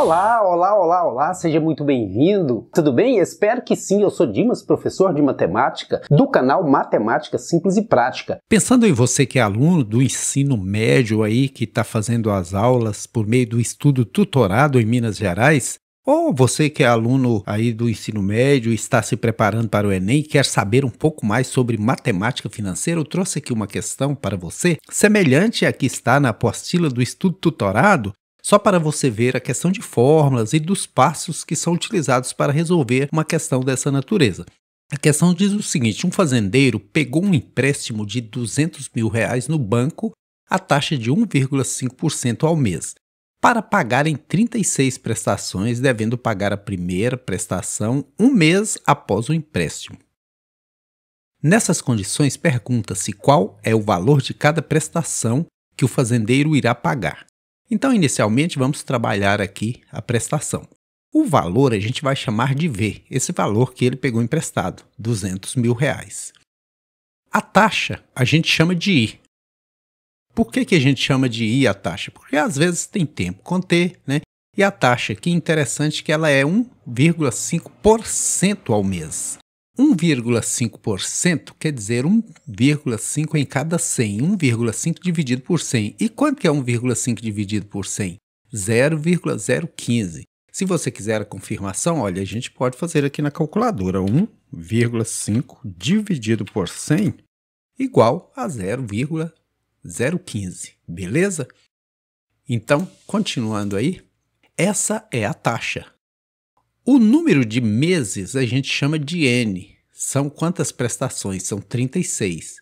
Olá, olá, olá, olá, seja muito bem-vindo. Tudo bem? Espero que sim. Eu sou Dimas, professor de matemática do canal Matemática Simples e Prática. Pensando em você que é aluno do ensino médio aí, que está fazendo as aulas por meio do estudo tutorado em Minas Gerais, ou você que é aluno aí do ensino médio, está se preparando para o Enem e quer saber um pouco mais sobre matemática financeira, eu trouxe aqui uma questão para você, semelhante à que está na apostila do estudo tutorado, só para você ver a questão de fórmulas e dos passos que são utilizados para resolver uma questão dessa natureza. A questão diz o seguinte: um fazendeiro pegou um empréstimo de 200 mil reais no banco a taxa de 1,5% ao mês, para pagar em 36 prestações, devendo pagar a primeira prestação um mês após o empréstimo. Nessas condições, pergunta-se qual é o valor de cada prestação que o fazendeiro irá pagar. Então, inicialmente, vamos trabalhar aqui a prestação. O valor a gente vai chamar de V, esse valor que ele pegou emprestado, 200 mil reais. A taxa a gente chama de I. Por que, que a gente chama de I a taxa? Porque às vezes tem tempo com T, né? E a taxa, que interessante que ela é 1,5% ao mês. 1,5% quer dizer 1,5 em cada 100. 1,5 dividido por 100. E quanto que é 1,5 dividido por 100? 0,015. Se você quiser a confirmação, olha, a gente pode fazer aqui na calculadora. 1,5 dividido por 100 igual a 0,015, beleza? Então, continuando aí, essa é a taxa. O número de meses a gente chama de N. São quantas prestações? São 36.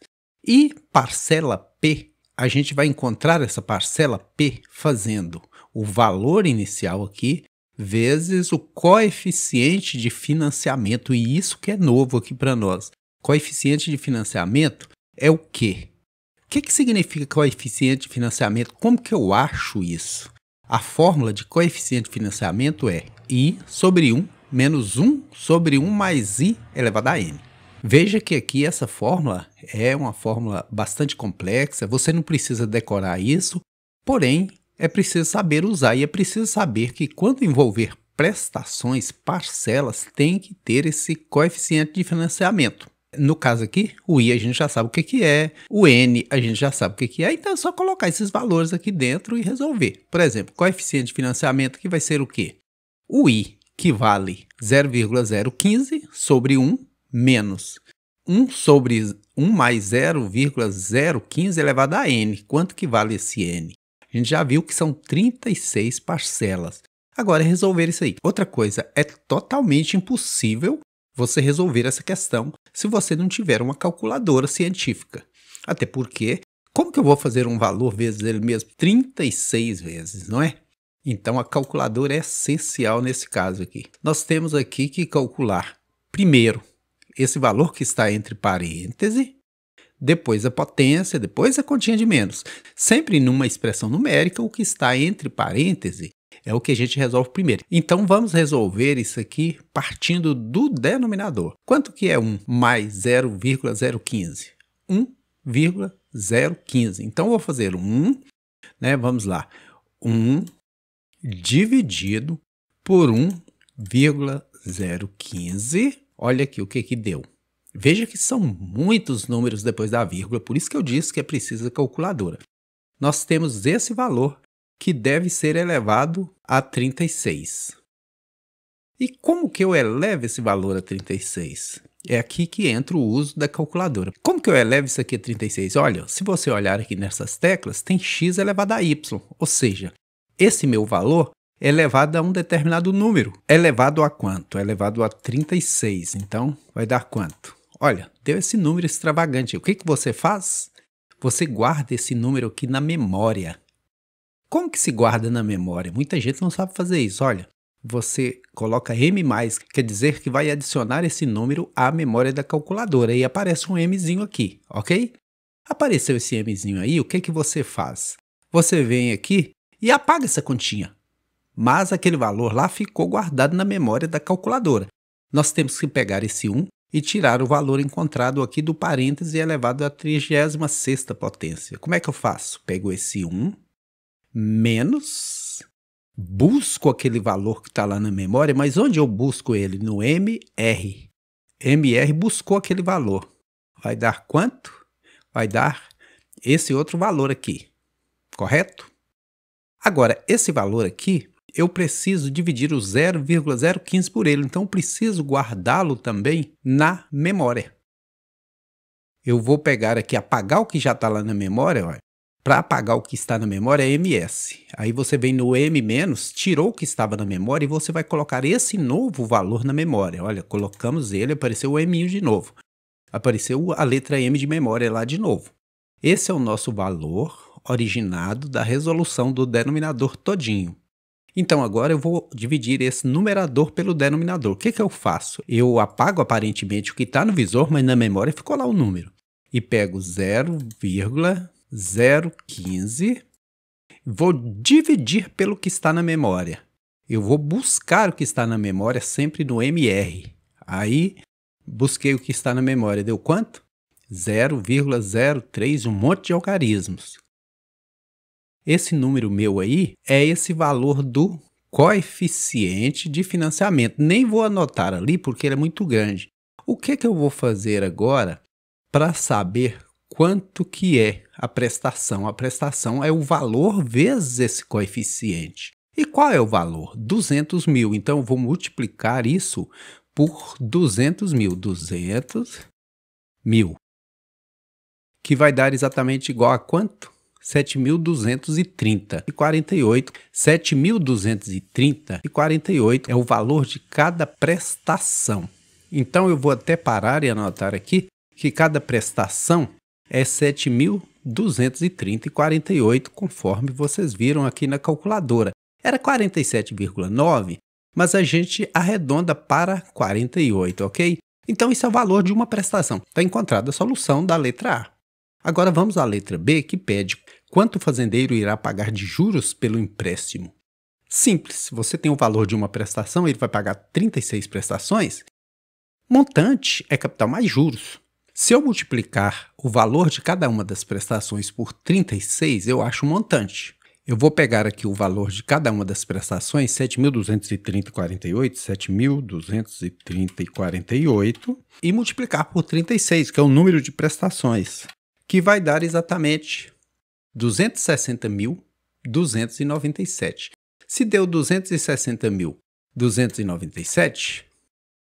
E parcela P, a gente vai encontrar essa parcela P fazendo o valor inicial aqui vezes o coeficiente de financiamento. E isso que é novo aqui para nós. Coeficiente de financiamento é o quê? O que, que significa coeficiente de financiamento? Como que eu acho isso? A fórmula de coeficiente de financiamento é i sobre 1 menos 1 sobre 1 mais i elevado a n. Veja que aqui essa fórmula é uma fórmula bastante complexa, você não precisa decorar isso, porém é preciso saber usar e é preciso saber que quando envolver prestações, parcelas, tem que ter esse coeficiente de financiamento. No caso aqui, o I a gente já sabe o que, é, o N a gente já sabe o que, que é, então é só colocar esses valores aqui dentro e resolver. Por exemplo, coeficiente de financiamento que vai ser o quê? O i, que vale 0,015 sobre 1 menos 1 sobre 1 mais 0,015 elevado a n. Quanto que vale esse n? A gente já viu que são 36 parcelas. Agora é resolver isso aí. Outra coisa, é totalmente impossível você resolver essa questão se você não tiver uma calculadora científica. Até porque, como que eu vou fazer um valor vezes ele mesmo 36 vezes, não é? Então a calculadora é essencial nesse caso aqui. Nós temos aqui que calcular primeiro esse valor que está entre parênteses, depois a potência, depois a continha de menos. Sempre numa expressão numérica, o que está entre parênteses é o que a gente resolve primeiro. Então vamos resolver isso aqui partindo do denominador. Quanto que é 1 mais 0,015? 1,015. Então vou fazer 1, né? Vamos lá. 1 dividido por 1,015. Olha aqui o que, que deu. Veja que são muitos números depois da vírgula, por isso que eu disse que é preciso calculadora. Nós temos esse valor que deve ser elevado a 36. E como que eu elevo esse valor a 36? É aqui que entra o uso da calculadora. Como que eu elevo isso aqui a 36? Olha, se você olhar aqui nessas teclas, tem x elevado a y, ou seja, esse meu valor é elevado a um determinado número. É elevado a quanto? É elevado a 36. Então, vai dar quanto? Olha, deu esse número extravagante. O que, que você faz? Você guarda esse número aqui na memória. Como que se guarda na memória? Muita gente não sabe fazer isso. Olha, você coloca M+, quer dizer que vai adicionar esse número à memória da calculadora e aparece um Mzinho aqui, ok? Apareceu esse Mzinho aí, o que, que você faz? Você vem aqui e apaga essa continha. Mas aquele valor lá ficou guardado na memória da calculadora. Nós temos que pegar esse 1 e tirar o valor encontrado aqui do parêntese elevado à 36 potência. Como é que eu faço? Pego esse 1 menos, busco aquele valor que está lá na memória, mas onde eu busco ele? No MR. MR buscou aquele valor. Vai dar quanto? Vai dar esse outro valor aqui, correto? Agora, esse valor aqui, eu preciso dividir o 0,015 por ele, então eu preciso guardá-lo também na memória. Eu vou pegar aqui, apagar o que já está lá na memória, para apagar o que está na memória é ms. Aí você vem no m-, tirou o que estava na memória e você vai colocar esse novo valor na memória. Olha, colocamos ele, apareceu o m de novo. Apareceu a letra m de memória lá de novo. Esse é o nosso valor originado da resolução do denominador todinho. Então agora eu vou dividir esse numerador pelo denominador. O que, que eu faço? Eu apago aparentemente o que está no visor, mas na memória ficou lá o número. E pego 0,015, vou dividir pelo que está na memória. Eu vou buscar o que está na memória sempre no MR. Aí busquei o que está na memória, deu quanto? 0,03, um monte de algarismos. Esse número meu aí é esse valor do coeficiente de financiamento. Nem vou anotar ali porque ele é muito grande. O que, que eu vou fazer agora para saber quanto que é a prestação? A prestação é o valor vezes esse coeficiente. E qual é o valor? 200 mil. Então, eu vou multiplicar isso por 200 mil. 200 mil. Que vai dar exatamente igual a quanto? 7.230 e 48. 7.230 e 48 é o valor de cada prestação. Então eu vou até parar e anotar aqui que cada prestação é 7.230 e 48, conforme vocês viram aqui na calculadora. Era 47,9, mas a gente arredonda para 48, ok? Então, isso é o valor de uma prestação. Está encontrada a solução da letra A. Agora vamos à letra B, que pede quanto o fazendeiro irá pagar de juros pelo empréstimo. Simples, você tem o valor de uma prestação, ele vai pagar 36 prestações. Montante é capital mais juros. Se eu multiplicar o valor de cada uma das prestações por 36, eu acho o montante. Eu vou pegar aqui o valor de cada uma das prestações, 7.230,48, 7.230,48, e multiplicar por 36, que é o número de prestações que vai dar exatamente 260.297. Se deu 260.297,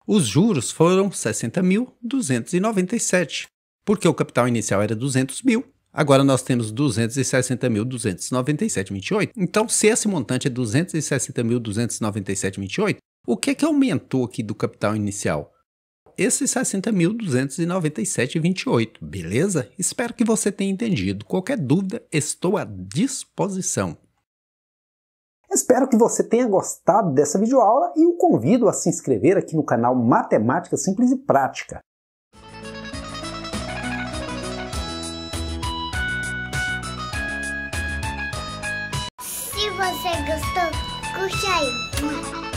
os juros foram 60.297, porque o capital inicial era 200 mil, agora nós temos 260.297,28. Então, se esse montante é 260.297,28, o que é que aumentou aqui do capital inicial? esses 60.297,28, beleza? Espero que você tenha entendido. Qualquer dúvida, estou à disposição. Espero que você tenha gostado dessa videoaula e o convido a se inscrever aqui no canal Matemática Simples e Prática. Se você gostou, curte aí.